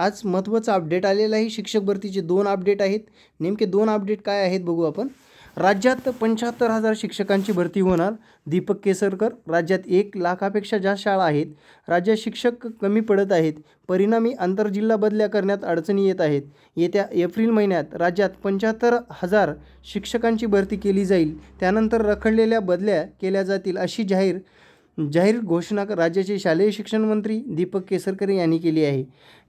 आज महत्त्वाचा अपडेट आलेलं आहे शिक्षक भरतीचे दोन अपडेट आहेत नेमके दोन अपडेट काय आहेत बघू आपण राज्यात पंच्याहत्तर हजार शिक्षकांची भरती होणार दीपक केसरकर राज्यात एक लाखापेक्षा जास्त शाळा आहेत राज्यात शिक्षक कमी पडत आहेत परिणामी आंतरजिल्हा बदल्या करण्यात अडचणी येत आहेत येत्या एप्रिल महिन्यात राज्यात पंच्याहत्तर हजार शिक्षकांची भरती केली जाईल त्यानंतर रखडलेल्या बदल्या केल्या जातील अशी जाहीर जाहीर घोषणा राज्याचे शालेय शिक्षण मंत्री दीपक केसरकर यांनी केली आहे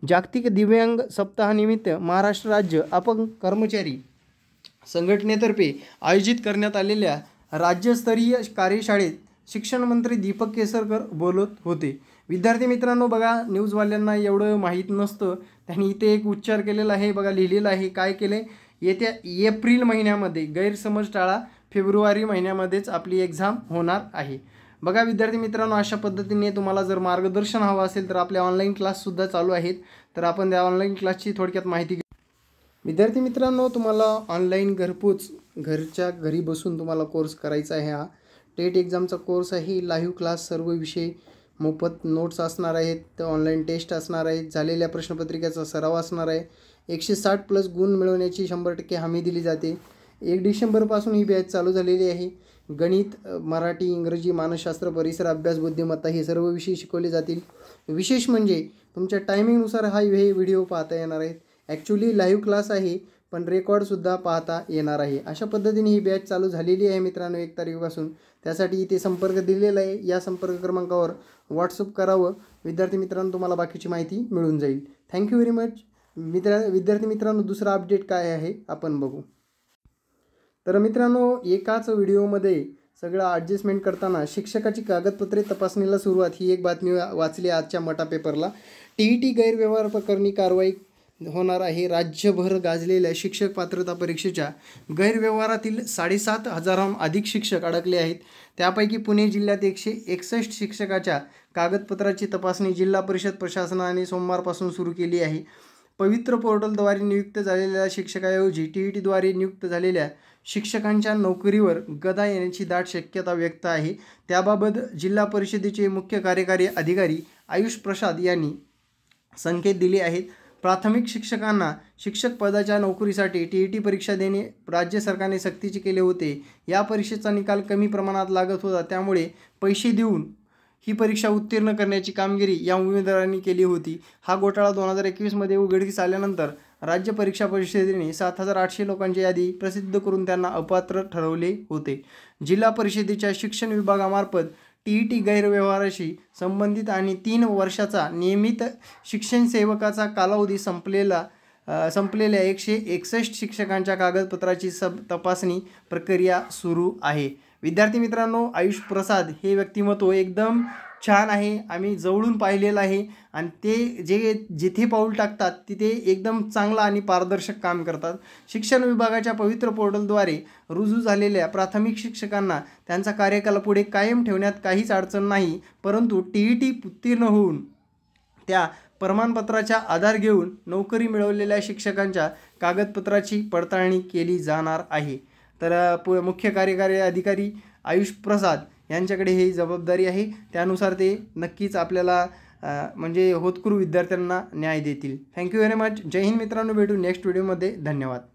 जागतिक दिव्यांग सप्ताहानिमित्त महाराष्ट्र राज्य अपंग कर्मचारी संघटनेतर्फे आयोजित करण्यात आलेल्या राज्यस्तरीय कार्यशाळेत शिक्षण मंत्री दीपक केसरकर बोलत होते विद्यार्थी मित्रांनो बघा न्यूजवाल्यांना एवढं माहीत नसतं त्यांनी इथे एक उच्चार केलेला आहे बघा लिहिलेलं आहे काय केले येत्या एप्रिल महिन्यामध्ये गैरसमज टाळा फेब्रुवारी महिन्यामध्येच आपली एक्झाम होणार आहे बघा विद्यार्थी मित्रांनो अशा पद्धतीने तुम्हाला जर मार्गदर्शन हवं असेल तर आपले ऑनलाईन क्लाससुद्धा चालू आहेत तर आपण त्या ऑनलाईन क्लासची थोडक्यात माहिती घेऊ विद्यार्थी मित्रांनो तुम्हाला ऑनलाईन घरपोच घरच्या घरी बसून तुम्हाला कोर्स करायचा आहे हा टेट एक्झामचा कोर्स आहे लाईव्ह क्लास सर्व विषय मोफत नोट्स असणार आहेत ऑनलाईन टेस्ट असणार आहेत झालेल्या प्रश्नपत्रिकेचा सराव असणार आहे एकशे साठ प्लस गुण मिळवण्याची शंभर टक्के हमी दिली जाते एक डिसेंबरपासून ही बॅच चालू झालेली आहे गणित मराठी इंग्रजी मानसशास्त्र परिसर अभ्यास बुद्धिमत्ता हे सर्व विषय शिकवले जातील विशेष म्हणजे तुमच्या टायमिंगनुसार हा हे व्हिडिओ पाहता येणार आहेत ॲक्च्युली लाईव्ह क्लास आहे पण रेकॉर्डसुद्धा पाहता येणार आहे अशा पद्धतीने ही बॅच चालू झालेली आहे मित्रांनो एक तारखेपासून त्यासाठी इथे संपर्क दिलेला आहे या संपर्क क्रमांकावर व्हॉट्सअप करावं विद्यार्थी मित्रांनो तुम्हाला बाकीची माहिती मिळून जाईल थँक्यू व्हेरी मच मित्रा विद्यार्थी मित्रांनो दुसरा अपडेट काय आहे आपण बघू तर मित्रांनो एकाच व्हिडिओमध्ये सगळं ॲडजस्टमेंट करताना शिक्षकाची कागदपत्रे तपासणीला सुरुवात ही एक बातमी वाचली आजच्या मटा पेपरला टी ई टी गैरव्यवहार प्रकरणी कारवाई होणार आहे राज्यभर गाजलेल्या शिक्षक पात्रता परीक्षेच्या गैरव्यवहारातील साडेसात हजाराहून अधिक शिक्षक अडकले आहेत त्यापैकी पुणे जिल्ह्यात एकशे एकसष्ट शिक्षकाच्या कागदपत्राची तपासणी जिल्हा परिषद प्रशासनाने सोमवारपासून सुरू केली आहे पवित्र पोर्टलद्वारे नियुक्त झालेल्या शिक्षकाऐवजी टी ई टीद्वारे नियुक्त झालेल्या शिक्षकांच्या नोकरीवर गदा येण्याची दाट शक्यता व्यक्त आहे त्याबाबत जिल्हा परिषदेचे मुख्य कार्यकारी अधिकारी आयुष प्रसाद यांनी संकेत दिले आहेत प्राथमिक शिक्षकांना शिक्षक पदाच्या नोकरीसाठी टी ई टी परीक्षा देणे राज्य सरकारने सक्तीचे केले होते या परीक्षेचा निकाल कमी प्रमाणात लागत होता त्यामुळे पैसे देऊन ही परीक्षा उत्तीर्ण करण्याची कामगिरी या उमेदवारांनी केली होती हा घोटाळा दोन हजार एकवीसमध्ये उघडकीस आल्यानंतर राज्य परीक्षा परिषदेने सात हजार आठशे लोकांची यादी प्रसिद्ध करून त्यांना अपात्र ठरवले होते जिल्हा परिषदेच्या शिक्षण विभागामार्फत टी ई टी गैरव्यवहाराशी संबंधित आणि तीन वर्षाचा नियमित शिक्षण सेवकाचा कालावधी संपलेला संपलेल्या एकशे एकसष्ट शिक्षकांच्या कागदपत्राची सब तपासणी प्रक्रिया सुरू आहे विद्यार्थी मित्रांनो आयुष प्रसाद हे व्यक्तिमत्व एकदम छान आहे आम्ही जवळून पाहिलेलं आहे आणि ते जे जिथे पाऊल टाकतात तिथे एकदम चांगला आणि पारदर्शक काम करतात शिक्षण विभागाच्या पवित्र पोर्टलद्वारे रुजू झालेल्या प्राथमिक शिक्षकांना त्यांचा कार्यकाल पुढे कायम ठेवण्यात काहीच अडचण नाही परंतु टी ई टी उत्तीर्ण होऊन त्या प्रमाणपत्राचा आधार घेऊन नोकरी मिळवलेल्या शिक्षकांच्या कागदपत्राची पडताळणी केली जाणार आहे तर पु मुख्य कार्यकारी अधिकारी आयुष प्रसाद यांच्याकडे ही जबाबदारी आहे त्यानुसार ते नक्कीच आपल्याला म्हणजे होतकरू विद्यार्थ्यांना न्याय देतील थँक्यू व्हेरी मच जय हिंद मित्रांनो भेटू नेक्स्ट व्हिडिओमध्ये धन्यवाद